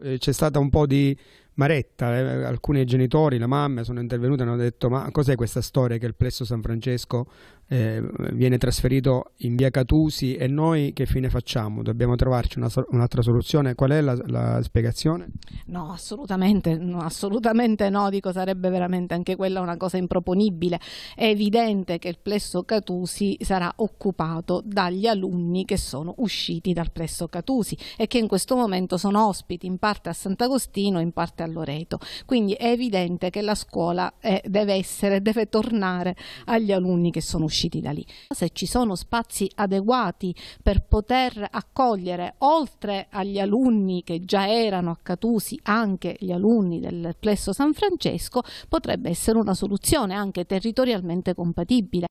Eh, c'è stata un po' di maretta, eh, alcuni genitori, la mamma sono intervenuti e hanno detto ma cos'è questa storia che il plesso San Francesco eh, viene trasferito in via Catusi e noi che fine facciamo? Dobbiamo trovarci una, un'altra soluzione? Qual è la, la spiegazione? No assolutamente, no, assolutamente no, dico sarebbe veramente anche quella una cosa improponibile. È evidente che il plesso Catusi sarà occupato dagli alunni che sono usciti dal plesso Catusi e che in questo momento sono ospiti in parte a Sant'Agostino, e in parte a Loreto. Quindi è evidente che la scuola è, eh, deve essere, deve tornare agli alunni che sono usciti usciti da lì. Se ci sono spazi adeguati per poter accogliere, oltre agli alunni che già erano a Catusi, anche gli alunni del Plesso San Francesco, potrebbe essere una soluzione anche territorialmente compatibile.